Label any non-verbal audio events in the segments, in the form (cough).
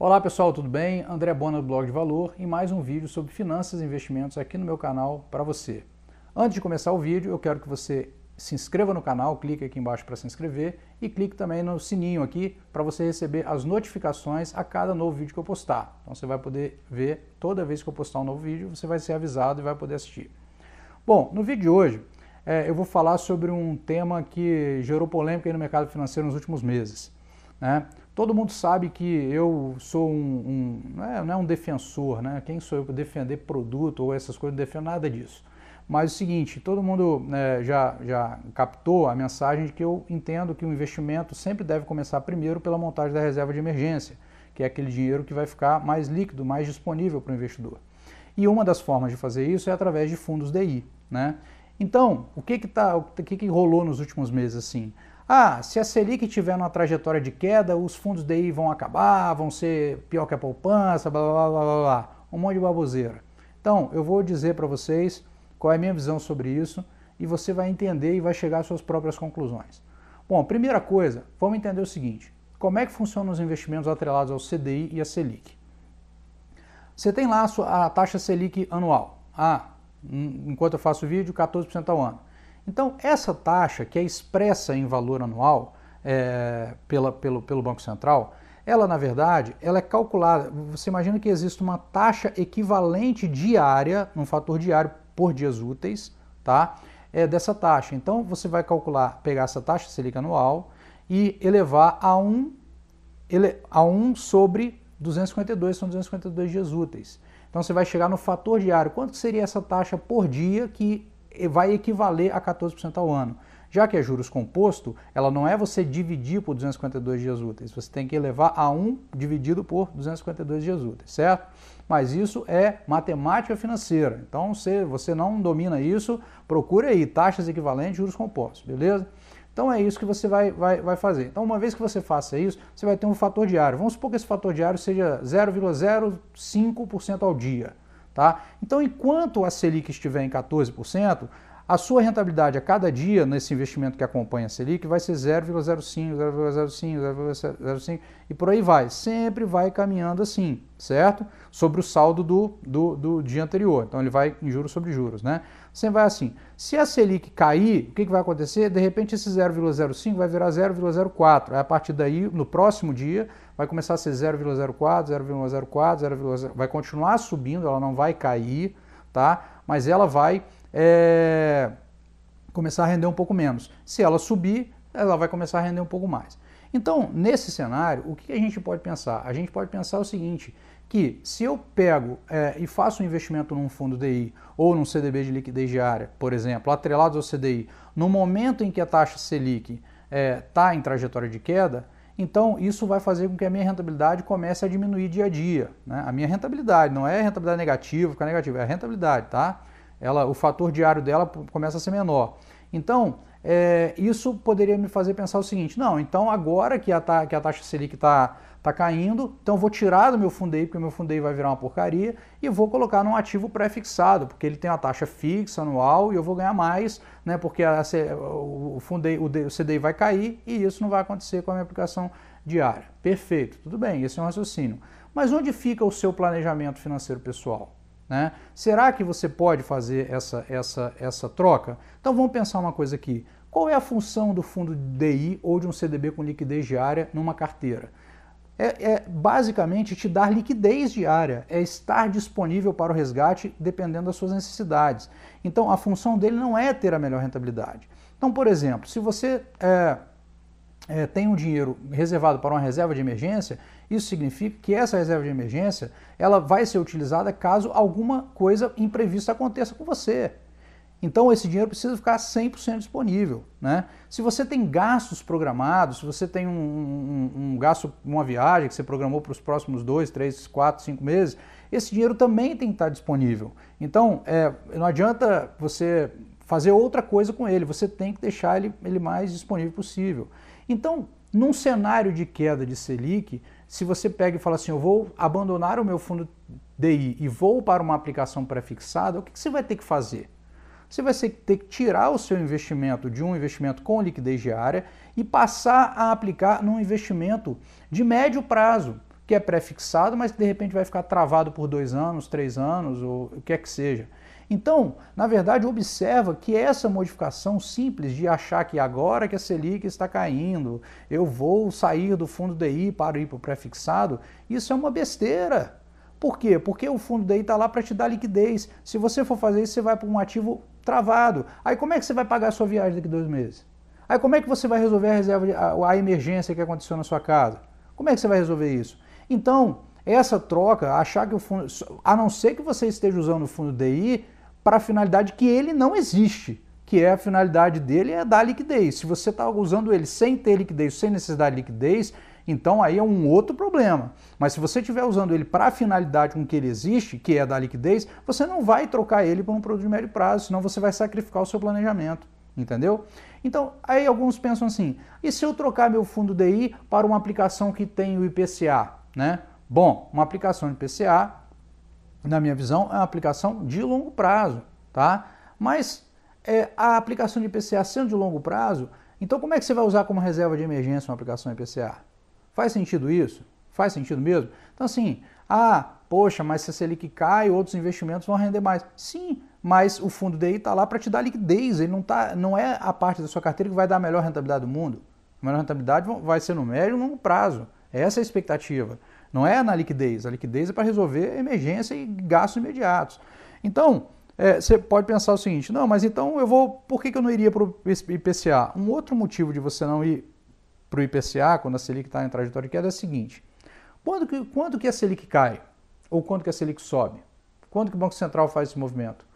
Olá pessoal, tudo bem? André Bona do Blog de Valor e mais um vídeo sobre finanças e investimentos aqui no meu canal para você. Antes de começar o vídeo, eu quero que você se inscreva no canal, clique aqui embaixo para se inscrever e clique também no sininho aqui para você receber as notificações a cada novo vídeo que eu postar. Então você vai poder ver toda vez que eu postar um novo vídeo, você vai ser avisado e vai poder assistir. Bom, no vídeo de hoje é, eu vou falar sobre um tema que gerou polêmica no mercado financeiro nos últimos meses. Né? Todo mundo sabe que eu sou um, um não, é, não, é, um defensor, né? Quem sou eu para defender produto ou essas coisas? Não defendo nada disso. Mas é o seguinte, todo mundo é, já, já captou a mensagem de que eu entendo que o investimento sempre deve começar primeiro pela montagem da reserva de emergência, que é aquele dinheiro que vai ficar mais líquido, mais disponível para o investidor. E uma das formas de fazer isso é através de fundos DI, né? Então, o que que, tá, o que, que rolou nos últimos meses assim? ah, se a Selic tiver uma trajetória de queda, os fundos DI vão acabar, vão ser pior que a poupança, blá blá blá blá, blá. um monte de baboseira. Então, eu vou dizer para vocês qual é a minha visão sobre isso e você vai entender e vai chegar às suas próprias conclusões. Bom, primeira coisa, vamos entender o seguinte: como é que funcionam os investimentos atrelados ao CDI e à Selic? Você tem lá a, sua, a taxa Selic anual. Ah, hum, enquanto eu faço o vídeo, 14% ao ano. Então, essa taxa, que é expressa em valor anual é, pela, pelo, pelo Banco Central, ela, na verdade, ela é calculada. Você imagina que existe uma taxa equivalente diária, um fator diário por dias úteis, tá? É dessa taxa. Então, você vai calcular, pegar essa taxa Selic anual e elevar a 1, ele, a 1 sobre 252, são 252 dias úteis. Então, você vai chegar no fator diário. Quanto seria essa taxa por dia que vai equivaler a 14% ao ano. Já que é juros composto, ela não é você dividir por 252 dias úteis, você tem que elevar a 1 dividido por 252 dias úteis, certo? Mas isso é matemática financeira. Então, se você não domina isso, procure aí taxas equivalentes, juros compostos, beleza? Então é isso que você vai, vai, vai fazer. Então, uma vez que você faça isso, você vai ter um fator diário. Vamos supor que esse fator diário seja 0,05% ao dia. Tá? Então, enquanto a Selic estiver em 14%, a sua rentabilidade a cada dia nesse investimento que acompanha a Selic vai ser 0,05, 0,05, 0,05 e por aí vai. Sempre vai caminhando assim, certo? Sobre o saldo do, do, do dia anterior. Então ele vai em juros sobre juros, né? Sempre vai assim. Se a Selic cair, o que, que vai acontecer? De repente esse 0,05 vai virar 0,04. a partir daí, no próximo dia, vai começar a ser 0,04, 0,04, 0,0, vai continuar subindo, ela não vai cair, tá? Mas ela vai é, começar a render um pouco menos. Se ela subir, ela vai começar a render um pouco mais. Então, nesse cenário, o que a gente pode pensar? A gente pode pensar o seguinte, que se eu pego é, e faço um investimento num fundo DI ou num CDB de liquidez diária, por exemplo, atrelados ao CDI, no momento em que a taxa Selic está é, tá em trajetória de queda, então, isso vai fazer com que a minha rentabilidade comece a diminuir dia a dia. Né? A minha rentabilidade, não é rentabilidade negativa, fica negativa, é a rentabilidade, tá? Ela, o fator diário dela começa a ser menor. Então, é, isso poderia me fazer pensar o seguinte: não, então agora que a, ta, que a taxa Selic está está caindo, então vou tirar do meu Fundei, porque o meu Fundei vai virar uma porcaria, e vou colocar num ativo pré-fixado, porque ele tem uma taxa fixa anual e eu vou ganhar mais, né, porque a, o, Fundei, o, CDI vai cair e isso não vai acontecer com a minha aplicação diária. Perfeito, tudo bem, esse é um raciocínio. Mas onde fica o seu planejamento financeiro pessoal? Né? Será que você pode fazer essa, essa, essa troca? Então vamos pensar uma coisa aqui. Qual é a função do fundo DI ou de um CDB com liquidez diária numa carteira? é, é, basicamente te dar liquidez diária, é estar disponível para o resgate dependendo das suas necessidades. Então a função dele não é ter a melhor rentabilidade. Então, por exemplo, se você é, é, tem um dinheiro reservado para uma reserva de emergência, isso significa que essa reserva de emergência ela vai ser utilizada caso alguma coisa imprevista aconteça com você. Então esse dinheiro precisa ficar 100% disponível. Né? Se você tem gastos programados, se você tem um, um, um gasto, uma viagem que você programou para os próximos dois, três, quatro, cinco meses, esse dinheiro também tem que estar disponível. Então é, não adianta você fazer outra coisa com ele, você tem que deixar ele, ele mais disponível possível. Então, num cenário de queda de Selic, se você pega e fala assim, eu vou abandonar o meu fundo DI e vou para uma aplicação pré-fixada, o que, que você vai ter que fazer? você vai ter que tirar o seu investimento de um investimento com liquidez diária e passar a aplicar num investimento de médio prazo, que é pré-fixado, mas que de repente vai ficar travado por dois anos, três anos, ou o que é que seja. Então, na verdade, observa que essa modificação simples de achar que agora que a Selic está caindo, eu vou sair do fundo DI para ir para o pré-fixado, isso é uma besteira. Por quê? Porque o fundo DI está lá para te dar liquidez. Se você for fazer isso, você vai para um ativo travado. Aí como é que você vai pagar a sua viagem daqui a dois meses? Aí como é que você vai resolver a reserva, de, a, a emergência que aconteceu na sua casa? Como é que você vai resolver isso? Então, essa troca, achar que o fundo, a não ser que você esteja usando o fundo DI para a finalidade que ele não existe, que é a finalidade dele é dar liquidez. Se você está usando ele sem ter liquidez, sem necessidade de liquidez, então aí é um outro problema. Mas se você estiver usando ele para a finalidade com que ele existe, que é da liquidez, você não vai trocar ele por um produto de médio prazo, senão você vai sacrificar o seu planejamento. Entendeu? Então, aí alguns pensam assim: e se eu trocar meu fundo DI para uma aplicação que tem o IPCA? Né? Bom, uma aplicação de IPCA, na minha visão, é uma aplicação de longo prazo. Tá? Mas é, a aplicação de IPCA sendo de longo prazo, então como é que você vai usar como reserva de emergência uma aplicação IPCA? Faz sentido isso? Faz sentido mesmo? Então, assim, ah, poxa, mas se a Selic cai, outros investimentos vão render mais. Sim, mas o fundo DI está lá para te dar liquidez, ele não, tá, não é a parte da sua carteira que vai dar a melhor rentabilidade do mundo. A melhor rentabilidade vai ser no médio e longo prazo. Essa é a expectativa. Não é na liquidez. A liquidez é para resolver emergência e gastos imediatos. Então, é, você pode pensar o seguinte: não, mas então eu vou. Por que, que eu não iria para o IPCA? Um outro motivo de você não ir para o IPCA, quando a Selic está em trajetória de queda, é a seguinte. Quando que, quando que a Selic cai? Ou quando que a Selic sobe? Quando que o Banco Central faz esse movimento?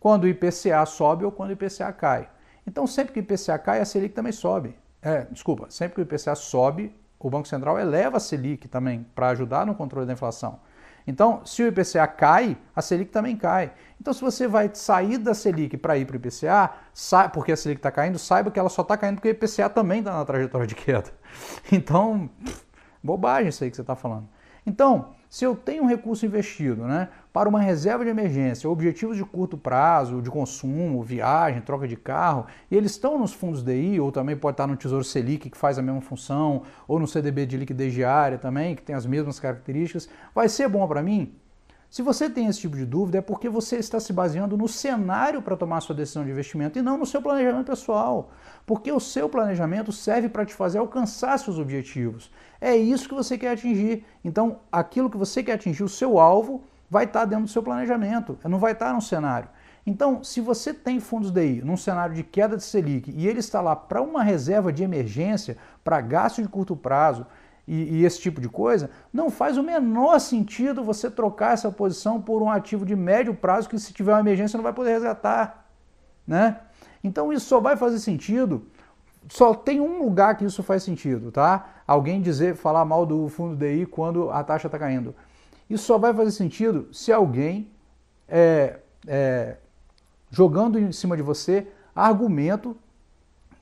Quando o IPCA sobe ou quando o IPCA cai. Então, sempre que o IPCA cai, a Selic também sobe. É, desculpa, sempre que o IPCA sobe, o Banco Central eleva a Selic também para ajudar no controle da inflação. Então, se o IPCA cai, a Selic também cai. Então, se você vai sair da Selic para ir para o IPCA, porque a Selic está caindo, saiba que ela só está caindo porque o IPCA também está na trajetória de queda. (laughs) Então, pff, bobagem isso aí que você está falando. Então, se eu tenho um recurso investido, né? para uma reserva de emergência, objetivos de curto prazo, de consumo, viagem, troca de carro, e eles estão nos fundos DI, ou também pode estar no Tesouro Selic, que faz a mesma função, ou no CDB de liquidez diária também, que tem as mesmas características, vai ser bom para mim? Se você tem esse tipo de dúvida, é porque você está se baseando no cenário para tomar sua decisão de investimento e não no seu planejamento pessoal. Porque o seu planejamento serve para te fazer alcançar seus objetivos. É isso que você quer atingir. Então, aquilo que você quer atingir, o seu alvo, vai estar tá dentro do seu planejamento, não vai estar tá no cenário. Então, se você tem fundos DI num cenário de queda de Selic e ele está lá para uma reserva de emergência, para gasto de curto prazo e, e, esse tipo de coisa, não faz o menor sentido você trocar essa posição por um ativo de médio prazo que, se tiver uma emergência, não vai poder resgatar. Né? Então, isso só vai fazer sentido. Só tem um lugar que isso faz sentido, tá? Alguém dizer, falar mal do fundo DI quando a taxa está caindo. Isso só vai fazer sentido se alguém é, é, jogando em cima de você argumento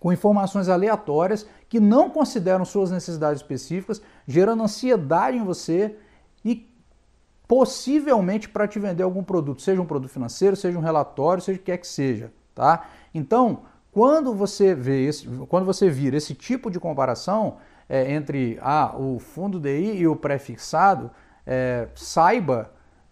com informações aleatórias que não consideram suas necessidades específicas, gerando ansiedade em você e possivelmente para te vender algum produto, seja um produto financeiro, seja um relatório, seja o que é que seja, tá? Então, quando você vê esse, quando você vira esse tipo de comparação é, entre ah, o fundo DI e o pré-fixado, é, saiba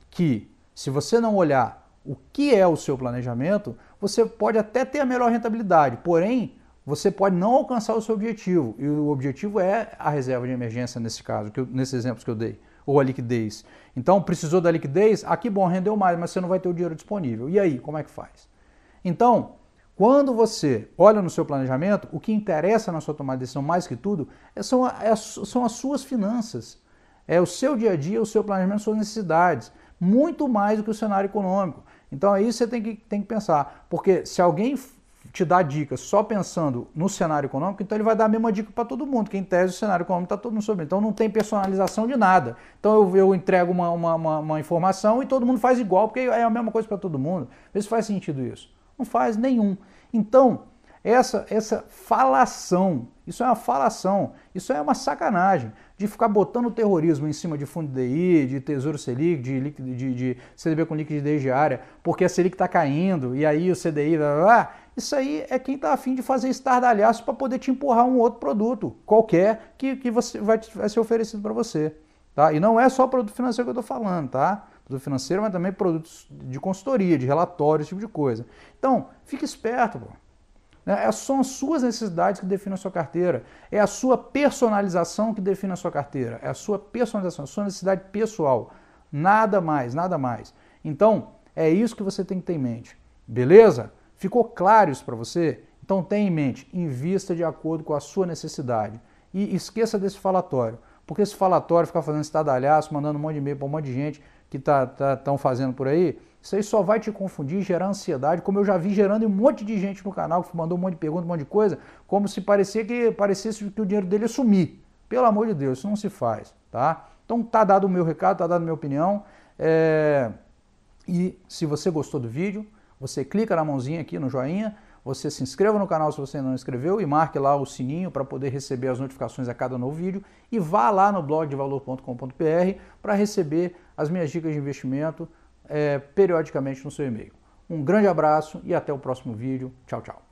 que se você não olhar o que é o seu planejamento, você pode até ter a melhor rentabilidade, porém você pode não alcançar o seu objetivo. E o objetivo é a reserva de emergência nesse caso, que eu, nesses exemplos que eu dei, ou a liquidez. Então, precisou da liquidez? aqui ah, bom, rendeu mais, mas você não vai ter o dinheiro disponível. E aí, como é que faz? Então, quando você olha no seu planejamento, o que interessa na sua tomada de decisão mais que tudo é, são, é são as suas finanças é o seu dia a dia, o seu planejamento, suas necessidades, muito mais do que o cenário econômico. Então aí você tem que, tem que pensar, porque se alguém te dá dicas só pensando no cenário econômico, então ele vai dar a mesma dica para todo mundo, que em tese o cenário econômico está todo mundo sobre. Então não tem personalização de nada. Então eu, eu entrego uma, uma, uma, uma informação e todo mundo faz igual, porque é a mesma coisa para todo mundo. Vê se faz sentido isso. Não faz nenhum. Então, essa, essa falação, isso é uma falação, isso é uma sacanagem de ficar botando terrorismo em cima de fundo de DI, de Tesouro Selic, de, de, de CDB com liquidez diária, porque a Selic está caindo e aí o CDI, blá, blá, blá. isso aí é quem está afim de fazer estardalhaço para poder te empurrar um outro produto qualquer que, que você vai, vai ser oferecido para você. Tá? E não é só produto financeiro que eu estou falando, tá? Produto financeiro, mas também produtos de consultoria, de relatório, esse tipo de coisa. Então, fique esperto, pô. Né? É São as suas necessidades que definem a sua carteira. É a sua personalização que define a sua carteira. É a sua personalização, a sua necessidade pessoal. Nada mais, nada mais. Então, é isso que você tem que ter em mente. Beleza? Ficou claro isso para você? Então tenha em mente, invista de acordo com a sua necessidade. E esqueça desse falatório, porque esse falatório ficar fazendo estadalhaço, mandando um monte de e-mail para um monte de gente, que estão tá, tá, fazendo por aí, isso aí só vai te confundir, gerar ansiedade, como eu já vi gerando um monte de gente no canal que mandou um monte de perguntas, um monte de coisa, como se parecia que parecesse que o dinheiro dele ia sumir. Pelo amor de Deus, isso não se faz, tá? Então tá dado o meu recado, tá dado a minha opinião. É... E se você gostou do vídeo, você clica na mãozinha aqui no joinha, você se inscreva no canal se você não inscreveu e marque lá o sininho para poder receber as notificações a cada novo vídeo e vá lá no blog de valor.com.br para receber as minhas dicas de investimento é, periodicamente no seu e-mail. Um grande abraço e até o próximo vídeo. Tchau, tchau.